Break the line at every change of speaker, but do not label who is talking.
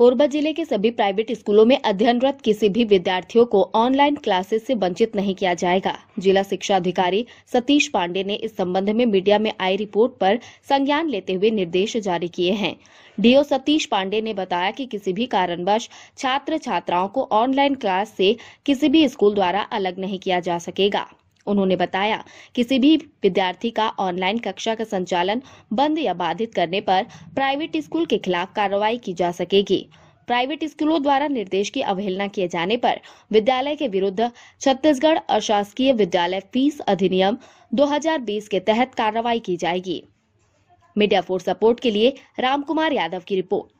कोरबा जिले के सभी प्राइवेट स्कूलों में अध्ययनरत किसी भी विद्यार्थियों को ऑनलाइन क्लासेस से वंचित नहीं किया जाएगा जिला शिक्षा अधिकारी सतीश पांडे ने इस संबंध में मीडिया में आई रिपोर्ट पर संज्ञान लेते हुए निर्देश जारी किए हैं डीओ सतीश पांडे ने बताया कि किसी भी कारणवश छात्र छात्राओं को ऑनलाइन क्लास से किसी भी स्कूल द्वारा अलग नहीं किया जा सकेगा उन्होंने बताया किसी भी विद्यार्थी का ऑनलाइन कक्षा का संचालन बंद या बाधित करने पर प्राइवेट स्कूल के खिलाफ कार्रवाई की जा सकेगी प्राइवेट स्कूलों द्वारा निर्देश की अवहेलना किए जाने पर विद्यालय के विरुद्ध छत्तीसगढ़ अशासकीय विद्यालय फीस अधिनियम 2020 के तहत कार्रवाई की जाएगी मीडिया फोर सपोर्ट के लिए रामकुमार यादव की रिपोर्ट